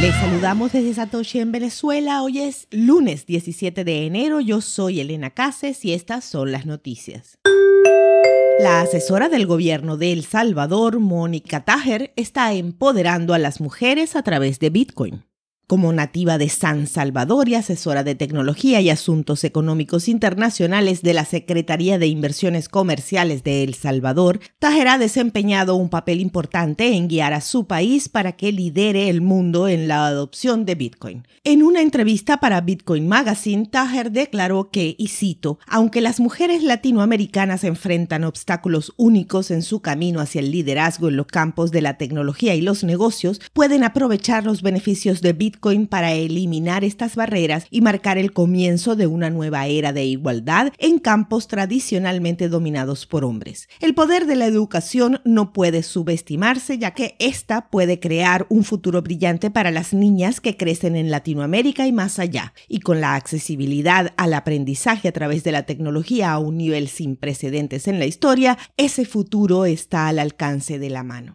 Les saludamos desde Satoshi en Venezuela. Hoy es lunes 17 de enero. Yo soy Elena Cases y estas son las noticias. La asesora del gobierno de El Salvador, Mónica Tajer, está empoderando a las mujeres a través de Bitcoin. Como nativa de San Salvador y asesora de tecnología y asuntos económicos internacionales de la Secretaría de Inversiones Comerciales de El Salvador, Tajer ha desempeñado un papel importante en guiar a su país para que lidere el mundo en la adopción de Bitcoin. En una entrevista para Bitcoin Magazine, Tajer declaró que, y cito, aunque las mujeres latinoamericanas enfrentan obstáculos únicos en su camino hacia el liderazgo en los campos de la tecnología y los negocios, pueden aprovechar los beneficios de Bitcoin para eliminar estas barreras y marcar el comienzo de una nueva era de igualdad en campos tradicionalmente dominados por hombres. El poder de la educación no puede subestimarse ya que ésta puede crear un futuro brillante para las niñas que crecen en Latinoamérica y más allá. Y con la accesibilidad al aprendizaje a través de la tecnología a un nivel sin precedentes en la historia, ese futuro está al alcance de la mano.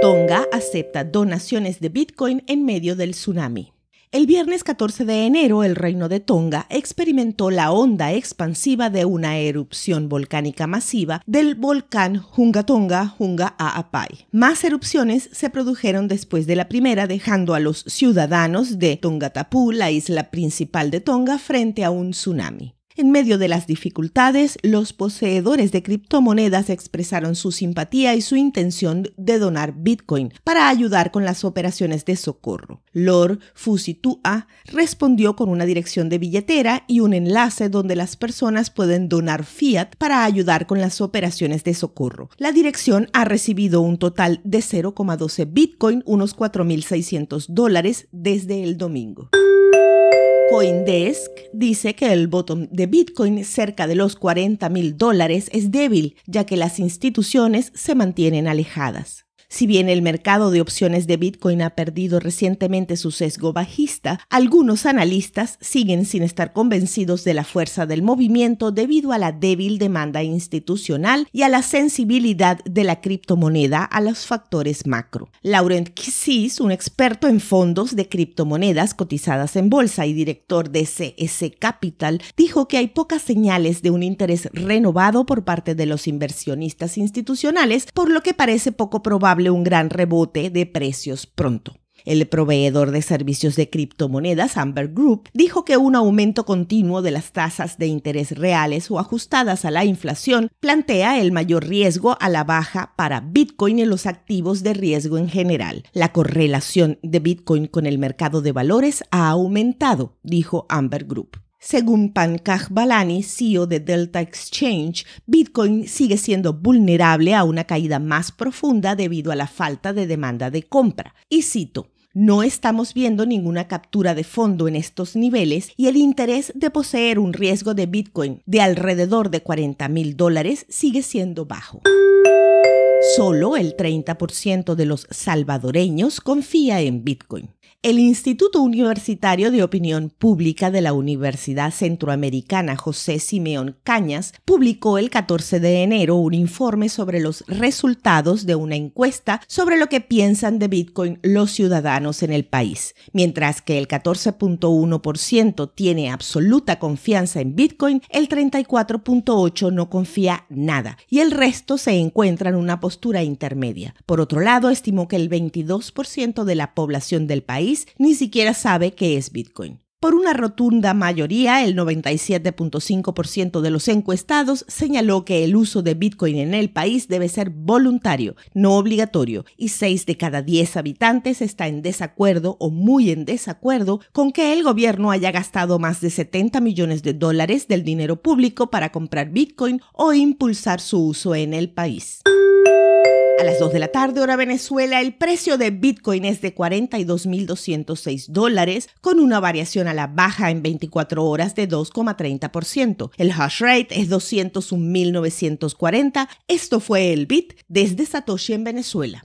Tonga acepta donaciones de Bitcoin en medio del tsunami. El viernes 14 de enero, el reino de Tonga experimentó la onda expansiva de una erupción volcánica masiva del volcán tonga Hunga Aapai. Más erupciones se produjeron después de la primera, dejando a los ciudadanos de Tongatapu, la isla principal de Tonga, frente a un tsunami. En medio de las dificultades, los poseedores de criptomonedas expresaron su simpatía y su intención de donar Bitcoin para ayudar con las operaciones de socorro. Lord Fusitua respondió con una dirección de billetera y un enlace donde las personas pueden donar fiat para ayudar con las operaciones de socorro. La dirección ha recibido un total de 0,12 Bitcoin, unos 4.600 dólares, desde el domingo. Coindesk dice que el bottom de Bitcoin cerca de los 40 mil dólares es débil, ya que las instituciones se mantienen alejadas. Si bien el mercado de opciones de Bitcoin ha perdido recientemente su sesgo bajista, algunos analistas siguen sin estar convencidos de la fuerza del movimiento debido a la débil demanda institucional y a la sensibilidad de la criptomoneda a los factores macro. Laurent Kissis, un experto en fondos de criptomonedas cotizadas en bolsa y director de CS Capital, dijo que hay pocas señales de un interés renovado por parte de los inversionistas institucionales, por lo que parece poco probable un gran rebote de precios pronto. El proveedor de servicios de criptomonedas Amber Group dijo que un aumento continuo de las tasas de interés reales o ajustadas a la inflación plantea el mayor riesgo a la baja para Bitcoin y los activos de riesgo en general. La correlación de Bitcoin con el mercado de valores ha aumentado, dijo Amber Group. Según Pankaj Balani, CEO de Delta Exchange, Bitcoin sigue siendo vulnerable a una caída más profunda debido a la falta de demanda de compra. Y cito, no estamos viendo ninguna captura de fondo en estos niveles y el interés de poseer un riesgo de Bitcoin de alrededor de 40 mil dólares sigue siendo bajo. Solo el 30% de los salvadoreños confía en Bitcoin. El Instituto Universitario de Opinión Pública de la Universidad Centroamericana José Simeón Cañas publicó el 14 de enero un informe sobre los resultados de una encuesta sobre lo que piensan de Bitcoin los ciudadanos en el país. Mientras que el 14.1% tiene absoluta confianza en Bitcoin, el 34.8% no confía nada y el resto se encuentra en una postura intermedia. Por otro lado, estimó que el 22% de la población del país país ni siquiera sabe qué es Bitcoin. Por una rotunda mayoría, el 97.5% de los encuestados señaló que el uso de Bitcoin en el país debe ser voluntario, no obligatorio, y 6 de cada 10 habitantes está en desacuerdo o muy en desacuerdo con que el gobierno haya gastado más de 70 millones de dólares del dinero público para comprar Bitcoin o impulsar su uso en el país. A las 2 de la tarde, hora Venezuela, el precio de Bitcoin es de 42.206 dólares, con una variación a la baja en 24 horas de 2,30%. El hash rate es 201.940. Esto fue el Bit desde Satoshi en Venezuela.